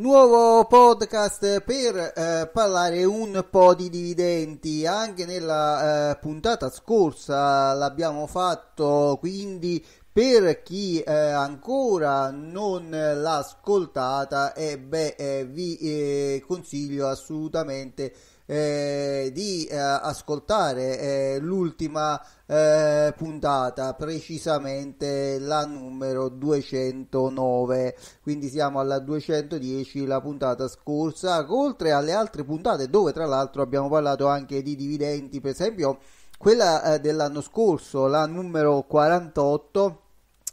Nuovo podcast per eh, parlare un po' di dividendi. Anche nella eh, puntata scorsa l'abbiamo fatto, quindi per chi eh, ancora non l'ha ascoltata, eh, beh, eh, vi eh, consiglio assolutamente eh, di eh, ascoltare eh, l'ultima eh, puntata, precisamente la numero 209. Quindi siamo alla 210, la puntata scorsa, oltre alle altre puntate dove tra l'altro abbiamo parlato anche di dividendi, per esempio quella eh, dell'anno scorso, la numero 48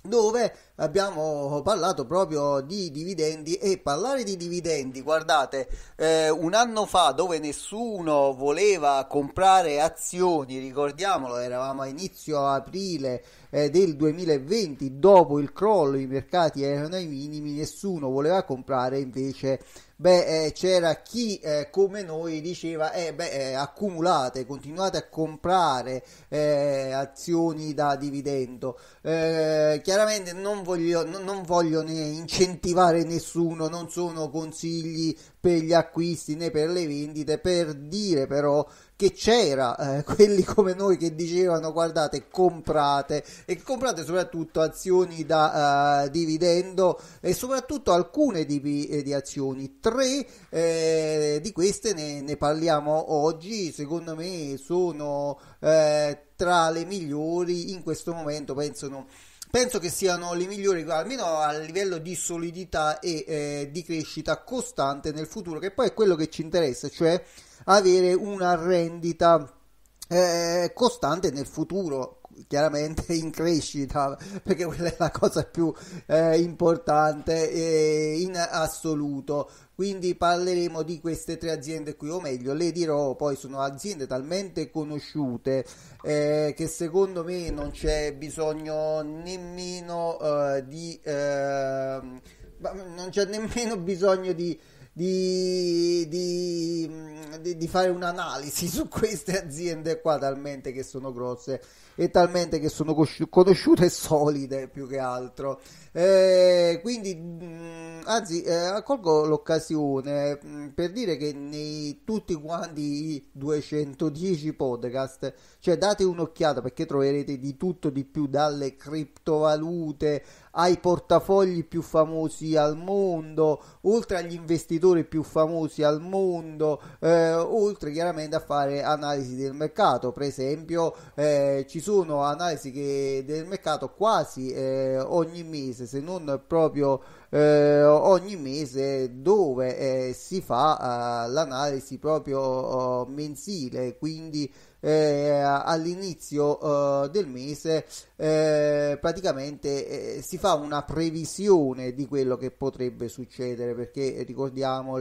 dove abbiamo parlato proprio di dividendi e parlare di dividendi, guardate, eh, un anno fa dove nessuno voleva comprare azioni, ricordiamolo, eravamo a inizio aprile eh, del 2020, dopo il crollo i mercati erano ai minimi, nessuno voleva comprare invece beh, eh, c'era chi eh, come noi diceva, eh, beh, eh, accumulate, continuate a comprare eh, azioni da dividendo. Eh, chiaramente non voglio, no, non voglio né incentivare nessuno, non sono consigli per gli acquisti né per le vendite, per dire però che c'era eh, quelli come noi che dicevano guardate comprate e comprate soprattutto azioni da uh, dividendo e soprattutto alcune tipi di, eh, di azioni tre eh, di queste ne, ne, parliamo oggi secondo me sono eh, tra le migliori in questo momento pensano penso che siano le migliori almeno a livello di solidità e eh, di crescita costante nel futuro che poi è quello che ci interessa cioè avere una rendita eh, costante nel futuro chiaramente in crescita perché quella è la cosa più eh, importante eh, in assoluto quindi parleremo di queste tre aziende qui o meglio le dirò poi sono aziende talmente conosciute eh, che secondo me non c'è bisogno nemmeno eh, di ehm, non c'è nemmeno bisogno di di, di, di, fare un'analisi su queste aziende qua talmente che sono grosse e talmente che sono conosciute e solide più che altro. Eh, quindi, mh, mm, anzi, eh, accolgo l'occasione mh, mm, per dire che nei tutti quanti i 210 podcast, cioè date un'occhiata perché troverete di tutto di più dalle criptovalute ai portafogli più famosi al mondo, oltre agli investitori più famosi al mondo, eh, oltre chiaramente a fare analisi del mercato. Per esempio, eh, ci sono sono analisi che, del mercato quasi eh, ogni mese, se non proprio eh, ogni mese dove eh, si fa eh, l'analisi proprio oh, mensile, quindi eh, all'inizio uh, del mese eh, praticamente eh, si fa una previsione di quello che potrebbe succedere perché ricordiamo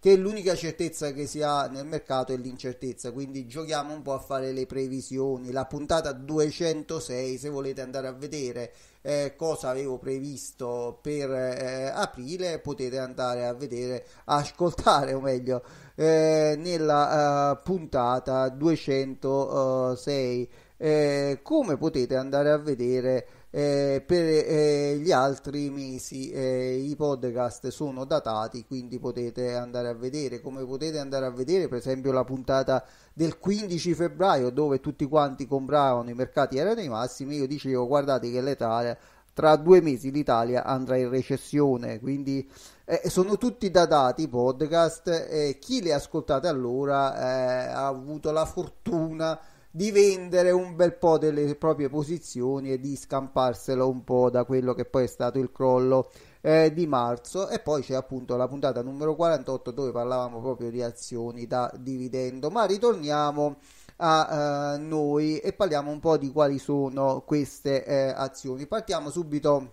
che l'unica certezza che si ha nel mercato è l'incertezza quindi giochiamo un po' a fare le previsioni la puntata 206 se volete andare a vedere eh, cosa avevo previsto per eh, aprile potete andare a vedere, ascoltare o meglio, eh, nella eh, puntata 206. Eh, come potete andare a vedere eh, per eh, gli altri mesi eh, i podcast sono datati quindi potete andare a vedere come potete andare a vedere per esempio la puntata del 15 febbraio dove tutti quanti compravano i mercati erano i massimi io dicevo guardate che l'Italia tra due mesi l'Italia andrà in recessione quindi eh, sono tutti datati i podcast chi li ha ascoltati allora eh, ha avuto la fortuna di vendere un bel po' delle proprie posizioni e di scamparselo un po' da quello che poi è stato il crollo eh, di marzo e poi c'è appunto la puntata numero 48 dove parlavamo proprio di azioni da dividendo ma ritorniamo a eh, noi e parliamo un po' di quali sono queste eh, azioni partiamo subito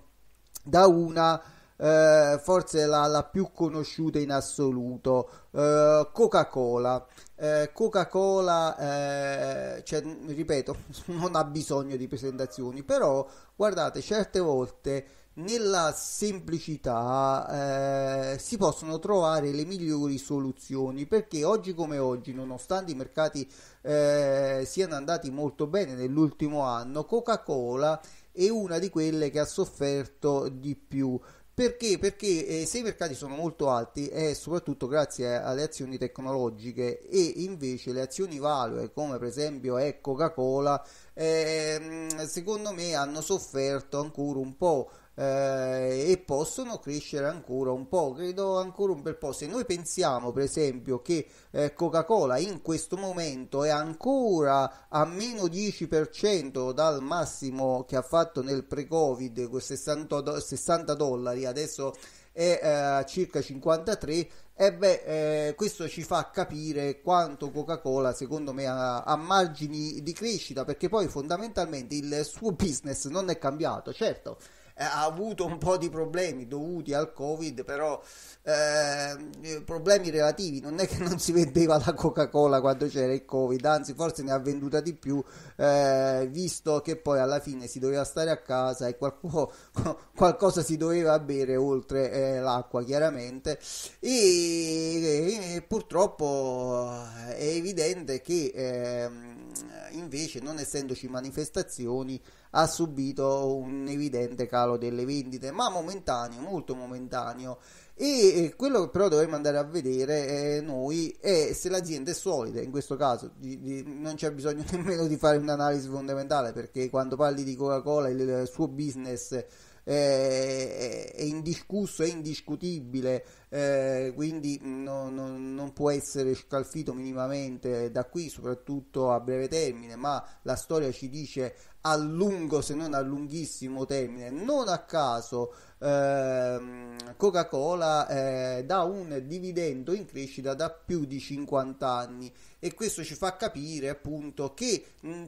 da una eh, forse la, la, più conosciuta in assoluto eh, Coca-Cola eh, Coca-Cola, eh, cioè, ripeto, non ha bisogno di presentazioni, però guardate, certe volte nella semplicità eh, si possono trovare le migliori soluzioni perché oggi come oggi nonostante i mercati eh, siano andati molto bene nell'ultimo anno Coca-Cola è una di quelle che ha sofferto di più perché? Perché eh, se i mercati sono molto alti è soprattutto grazie alle azioni tecnologiche e invece le azioni value come per esempio è eh, Coca-Cola eh, secondo me hanno sofferto ancora un po' eh, e possono crescere ancora un po', credo ancora un bel po'. Se noi pensiamo per esempio che eh, Coca-Cola in questo momento è ancora a meno 10% dal massimo che ha fatto nel pre-Covid, 60, 60 dollari, adesso è a eh, circa 53 e eh beh, eh, questo ci fa capire quanto Coca-Cola, secondo me, ha, ha, margini di crescita, perché poi fondamentalmente il suo business non è cambiato. Certo, eh, ha avuto un po' di problemi dovuti al Covid, però eh, problemi relativi, non è che non si vendeva la Coca-Cola quando c'era il Covid, anzi forse ne ha venduta di più, eh, visto che poi alla fine si doveva stare a casa e qualcuno, qualcosa si doveva bere oltre eh, l'acqua chiaramente e, e, purtroppo eh, è evidente che ehm, invece non essendoci manifestazioni ha subito un evidente calo delle vendite, ma momentaneo, molto momentaneo. E eh, quello che però dovremmo andare a vedere eh, noi è se l'azienda è solida, in questo caso non c'è bisogno nemmeno di fare un'analisi fondamentale perché quando parli di Coca-Cola il suo business eh, è, è indiscusso, è indiscutibile, eh, quindi no, no, non può essere scalfito minimamente da qui, soprattutto a breve termine, ma la storia ci dice a lungo se non a lunghissimo termine. Non a caso ehm, Coca-Cola eh, dà un dividendo in crescita da più di 50 anni e questo ci fa capire appunto che mh,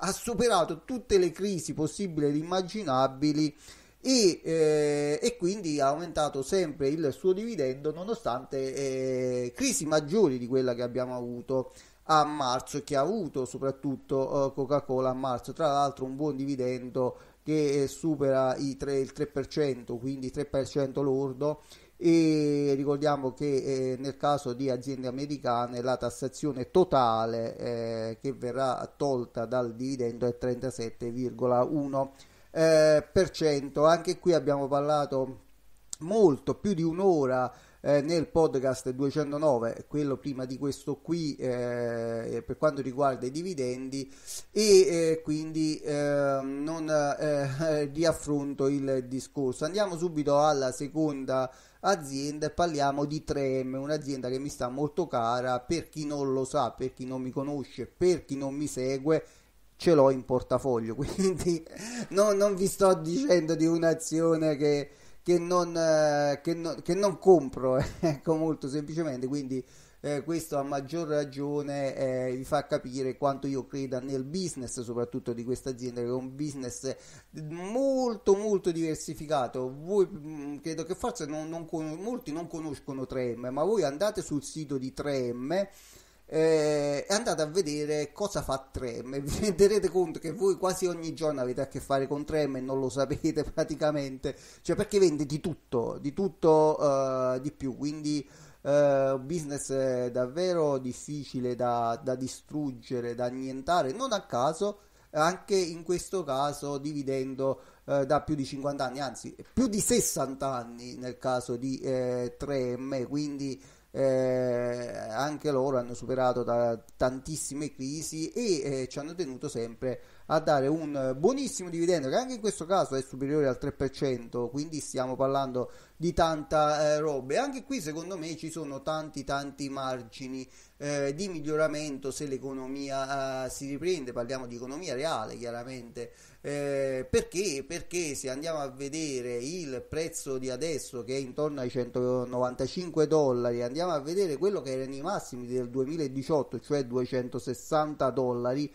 ha superato tutte le crisi possibili ed immaginabili e, eh, e, quindi ha aumentato sempre il suo dividendo nonostante eh, crisi maggiori di quella che abbiamo avuto a marzo e che ha avuto soprattutto eh, Coca-Cola a marzo tra l'altro un buon dividendo che eh, supera 3, il 3% quindi 3% lordo e ricordiamo che eh, nel caso di aziende americane la tassazione totale eh, che verrà tolta dal dividendo è 37,1% eh, per cento. Anche qui abbiamo parlato molto, più di un'ora eh, nel podcast 209, quello prima di questo qui eh, per quanto riguarda i dividendi e eh, quindi ehm, non eh, riaffronto il discorso. Andiamo subito alla seconda azienda e parliamo di 3M, un'azienda che mi sta molto cara per chi non lo sa, per chi non mi conosce, per chi non mi segue ce l'ho in portafoglio, quindi no, non vi sto dicendo di un'azione che, che, non, eh, che, no, che non, compro, ecco molto semplicemente, quindi eh, questo a maggior ragione eh, vi fa capire quanto io creda nel business soprattutto di questa azienda che è un business molto molto diversificato voi mm, credo che forse non, non con- molti non conoscono 3M ma voi andate sul sito di 3M eh, andate a vedere cosa fa Trem e vi renderete conto che voi quasi ogni giorno avete a che fare con Trem e non lo sapete praticamente cioè perché vende di tutto di tutto uh, di più quindi eh, un uh, business eh, davvero difficile da, da, distruggere da annientare non a caso anche in questo caso dividendo uh, da più di 50 anni anzi più di 60 anni nel caso di 3M quindi eh, anche loro hanno superato da tantissime crisi e eh, ci hanno tenuto sempre a dare un buonissimo dividendo che anche in questo caso è superiore al 3%, quindi stiamo parlando di tanta eh, roba e anche qui secondo me ci sono tanti tanti margini eh, di miglioramento se l'economia eh, si riprende, parliamo di economia reale chiaramente, eh, perché? perché se andiamo a vedere il prezzo di adesso che è intorno ai 195 dollari, andiamo a vedere quello che erano i massimi del 2018, cioè 260 dollari,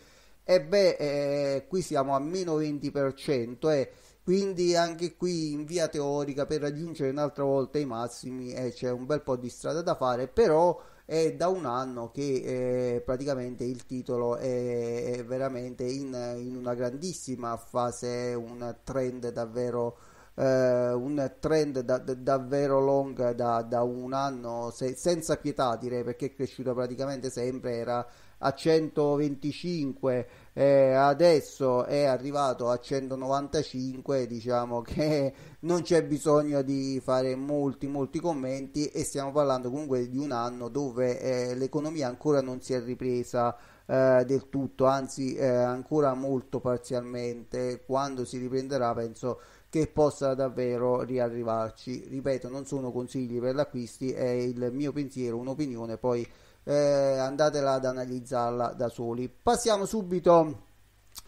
e beh, eh, qui siamo a meno 20% e eh. quindi anche qui in via teorica per raggiungere un'altra volta i massimi eh, c'è un bel po' di strada da fare, però è da un anno che eh, praticamente il titolo è, è veramente in, in, una grandissima fase, un trend davvero, eh, un trend da, da, davvero long da, da, un anno se, senza pietà direi perché è cresciuto praticamente sempre, era a 125 eh, adesso è arrivato a 195 diciamo che non c'è bisogno di fare molti molti commenti e stiamo parlando comunque di un anno dove eh, l'economia ancora non si è ripresa eh, del tutto anzi eh, ancora molto parzialmente quando si riprenderà penso che possa davvero riarrivarci ripeto non sono consigli per l'acquisti è il mio pensiero un'opinione poi eh, andatela ad analizzarla da soli. Passiamo subito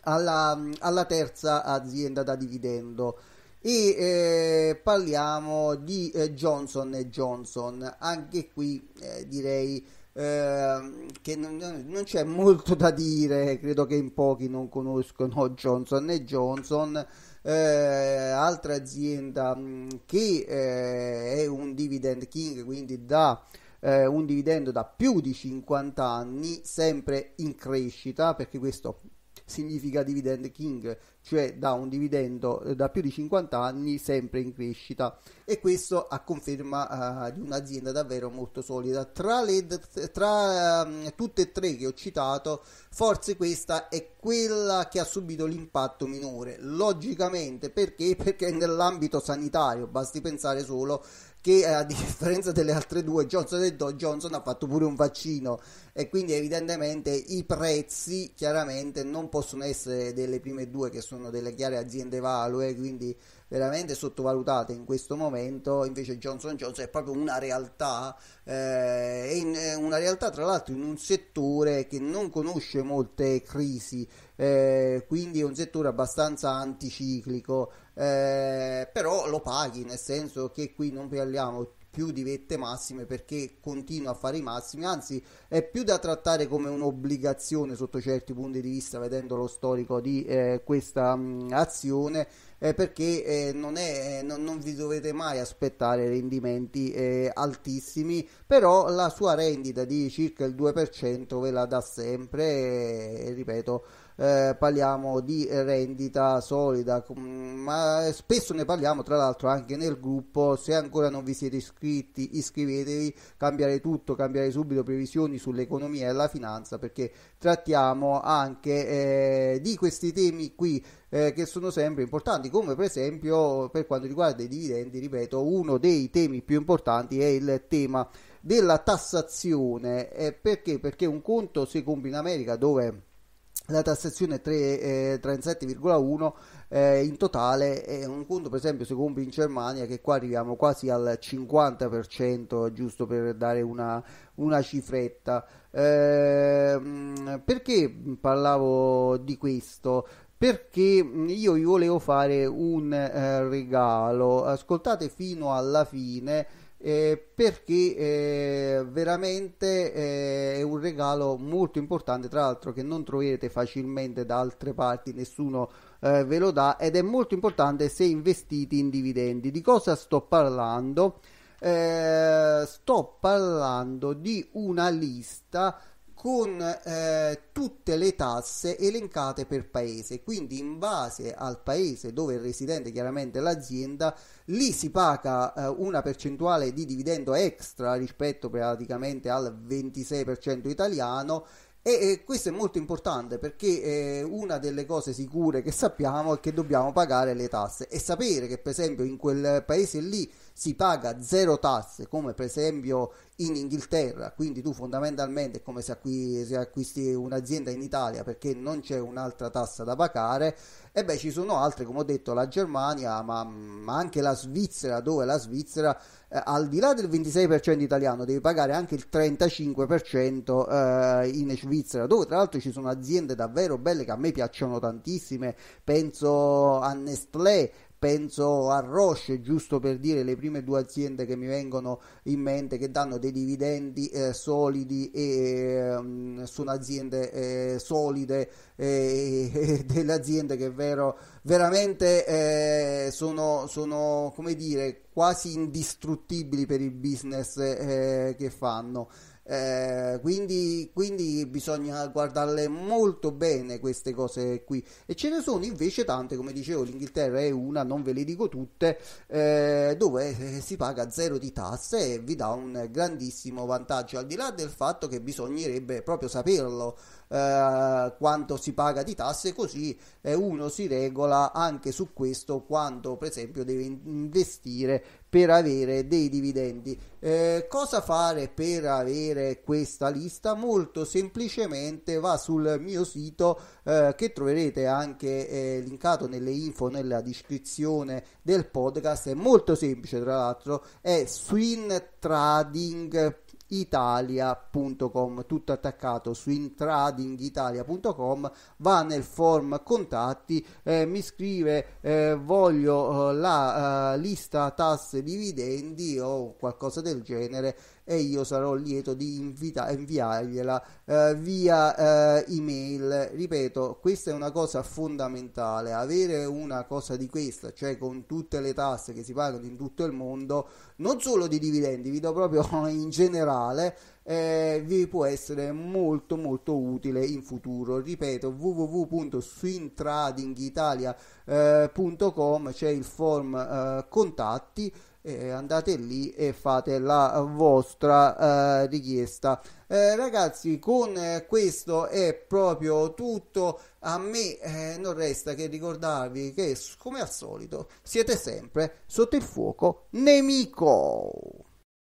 alla, alla terza azienda da dividendo e eh, parliamo di eh, Johnson Johnson. Anche qui eh, direi ehm, che non, non, c'è molto da dire, credo che in pochi non conoscono Johnson Johnson. Eh, altra azienda mm, che eh, è un dividend king quindi da eh, un dividendo da più di 50 anni, sempre in crescita, perché questo significa dividend king, cioè da un dividendo eh, da più di 50 anni sempre in crescita e questo a conferma uh, di un'azienda davvero molto solida. Tra, le, tra um, tutte e tre che ho citato, forse questa è quella che ha subito l'impatto minore. Logicamente perché? Perché nell'ambito sanitario, basti pensare solo che eh, a differenza delle altre due Johnson Johnson ha fatto pure un vaccino e quindi evidentemente i prezzi chiaramente non possono essere delle prime due che sono delle chiare aziende value eh, quindi veramente sottovalutate in questo momento invece Johnson Johnson è proprio una realtà eh, in, eh, una realtà tra l'altro in un settore che non conosce molte crisi eh, quindi è un settore abbastanza anticiclico eh, però lo paghi, nel senso che qui non parliamo più di vette massime perché continua a fare i massimi, anzi è più da trattare come un'obbligazione sotto certi punti di vista, vedendo lo storico di eh, questa mh, mm, azione, eh, perché eh, non, è, eh, non, non, vi dovete mai aspettare rendimenti eh, altissimi, però la sua rendita di circa il 2% ve la dà sempre, eh, ripeto, eh, parliamo di rendita solida, ma spesso ne parliamo tra l'altro anche nel gruppo, se ancora non vi siete iscritti iscrivetevi, cambiare tutto, cambiare subito previsioni sull'economia e la finanza perché trattiamo anche eh, di questi temi qui eh, che sono sempre importanti, come per esempio per quanto riguarda i dividendi, ripeto, uno dei temi più importanti è il tema della tassazione, perché? Perché un conto se compri in America dove la tassazione 37,1 eh, eh, in totale è un conto per esempio se compri in Germania che qua arriviamo quasi al 50% giusto per dare una, una cifretta eh, perché parlavo di questo perché io vi volevo fare un eh, regalo ascoltate fino alla fine eh, perché eh, veramente eh, è un regalo molto importante, tra l'altro che non troverete facilmente da altre parti, nessuno eh, ve lo dà ed è molto importante se investite in dividendi. Di cosa sto parlando? Eh, sto parlando di una lista con eh, tutte le tasse elencate per paese, quindi in base al paese dove è residente chiaramente l'azienda, lì si paga eh, una percentuale di dividendo extra rispetto praticamente al 26% italiano e, e eh, questo è molto importante perché eh, una delle cose sicure che sappiamo è che dobbiamo pagare le tasse e sapere che per esempio in quel paese lì si paga zero tasse come per esempio in Inghilterra, quindi tu fondamentalmente è come se acquisti un'azienda in Italia perché non c'è un'altra tassa da pagare e beh ci sono altre come ho detto la Germania ma, ma anche la Svizzera dove la Svizzera eh, al di là del 26% italiano devi pagare anche il 35% eh, in Svizzera dove tra l'altro ci sono aziende davvero belle che a me piacciono tantissime penso a Nestlé penso a Roche, giusto per dire le prime due aziende che mi vengono in mente che danno dei dividendi eh, solidi e eh, sono aziende eh, solide eh, delle aziende che vero, veramente eh, sono, sono come dire quasi indistruttibili per il business eh, che fanno. Eh, quindi, quindi, bisogna guardarle molto bene queste cose qui. E ce ne sono invece tante, come dicevo, l'Inghilterra è una, non ve le dico tutte, eh, dove eh, si paga zero di tasse e vi dà un grandissimo vantaggio, al di là del fatto che bisognerebbe proprio saperlo. Eh, quanto si paga di tasse così eh, uno si regola anche su questo quando per esempio deve investire per avere dei dividendi. Eh, cosa fare per avere questa lista? Molto semplicemente va sul mio sito eh, che troverete anche eh, linkato nelle info nella descrizione del podcast. È molto semplice, tra l'altro, è swintrading.com italia.com tutto attaccato su intradingitalia.com va nel form contatti eh, mi scrive eh, voglio eh, la eh, lista tasse dividendi o qualcosa del genere e io sarò lieto di invita- inviargliela eh, via eh, email. Ripeto, questa è una cosa fondamentale, avere una cosa di questa, cioè con tutte le tasse che si pagano in tutto il mondo, non solo di dividendi, vi do proprio in generale, eh, vi può essere molto molto utile in futuro ripeto www.swintradingitalia.com eh, c'è il form eh, contatti eh, andate lì e fate la vostra eh, richiesta. Eh, ragazzi, con eh, questo è proprio tutto. A me eh, non resta che ricordarvi che, come al solito, siete sempre sotto il fuoco nemico.